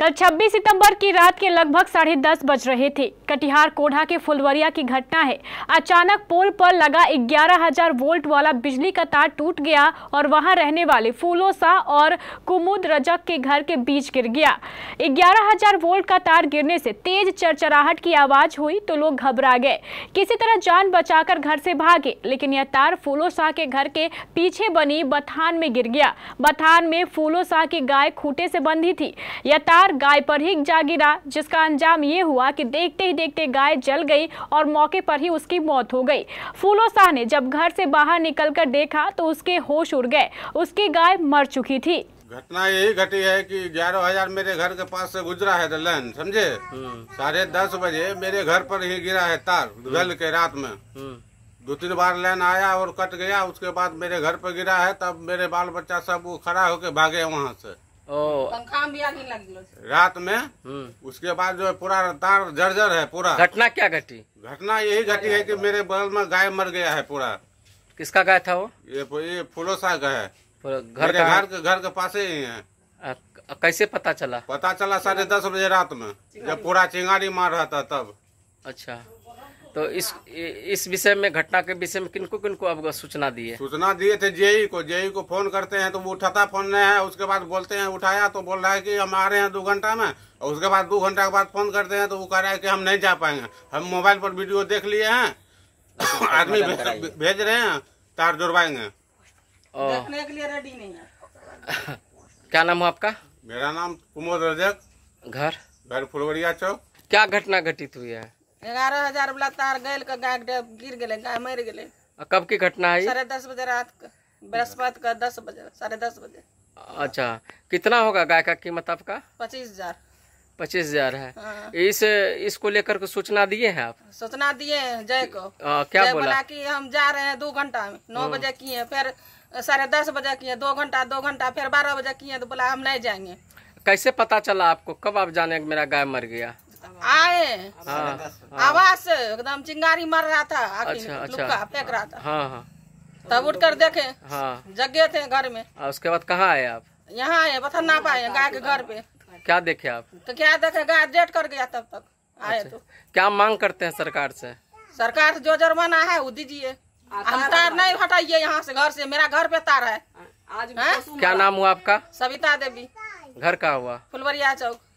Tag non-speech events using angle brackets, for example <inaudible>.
कल 26 सितंबर की रात के लगभग साढ़े दस बज रहे थे कटिहार कोढ़ा के फुलवरिया की घटना है अचानक पोल पर लगा 11,000 वोल्ट वाला बिजली का तार टूट गया और वहां रहने वाले फूलो शाह और कुमुद रजक के घर के बीच गिर गया 11,000 वोल्ट का तार गिरने से तेज चरचराहट की आवाज हुई तो लोग घबरा गए किसी तरह जान बचाकर घर से भागे लेकिन यह तार फूलो शाह के घर के पीछे बनी बथान में गिर गया बथान में फूलो शाह की गाय खूटे से बंधी थी यह तार बार गाय पर ही जा गिरा जिसका अंजाम ये हुआ कि देखते ही देखते गाय जल गई और मौके पर ही उसकी मौत हो गई फूलो शाह ने जब घर से बाहर निकलकर देखा तो उसके होश उड़ गए उसकी गाय मर चुकी थी घटना यही घटी है कि ग्यारह हजार मेरे घर के पास से गुजरा है दलन समझे हम्म। साढ़े दस बजे मेरे घर पर ही गिरा है तार गल हम्म। के रात में हम्म। दो तीन बार लाइन आया और कट गया उसके बाद मेरे घर पर गिरा है तब मेरे बाल बच्चा सब खड़ा होके भागे वहाँ से रात में हम्म। उसके बाद जो है पूरा तार जर्जर है पूरा घटना क्या घटी घटना यही घटी है कि मेरे बगल में गाय मर गया है पूरा किसका गाय था वो ये ये फूलो सा गाय है घर घर के घर के पास ही है आ, कैसे पता चला पता चला साढ़े दस बजे रात में जब पूरा चिंगारी मार रहा था तब अच्छा तो इस इस विषय में घटना के विषय में किनको किनको अवगत सूचना दिए सूचना दिए थे जेई को जेई को फोन करते हैं तो वो उठाता फोन नहीं है उसके बाद बोलते हैं उठाया तो बोल रहा है कि हम आ रहे हैं दो घंटा में और उसके बाद दो घंटा के बाद फोन करते हैं तो वो कह रहा है कि हम नहीं जा पाएंगे हम मोबाइल पर वीडियो देख लिए हैं <coughs> आदमी भेज रहे हैं तार जुड़वाएंगे रेडी नहीं है <laughs> क्या नाम है आपका मेरा नाम कुमोद रजक घर घर फुलवरिया चौक क्या घटना घटित हुई है ग्यारह हजार वाला तार गल के गाय गिर गए गाय मर गए कब की घटना है साढ़े दस बजे रात का बृहस्पत का दस बजे साढ़े दस बजे अच्छा कितना होगा गाय का कीमत आपका पच्चीस हजार पच्चीस हजार है हाँ। इस इसको लेकर को सूचना दिए हैं आप सूचना दिए हैं जय को आ, क्या जय बोला? कि हम जा रहे हैं दो घंटा में नौ हाँ। बजे किए फिर साढ़े दस बजे किए दो घंटा दो घंटा फिर बारह बजे किए तो बोला हम नहीं जाएंगे कैसे पता चला आपको कब आप जाने मेरा गाय मर गया आए हाँ। हाँ। आवाज से एकदम चिंगारी मर रहा था अच्छा, अच्छा। फेंक रहा था हाँ, तब उठ कर देखे जगे थे घर में उसके बाद कहाँ आए आप यहाँ आए बथन ना पाए गाय के घर पे क्या देखे आप तो क्या देखे गाय डेट कर गया तब तक आए अच्छा। तो क्या मांग करते हैं सरकार से सरकार जो जुर्माना है वो दीजिए हम तार नहीं हटाइए यहाँ से घर से मेरा घर पे तार है आज क्या नाम हुआ आपका सविता देवी घर का हुआ फुलवरिया चौक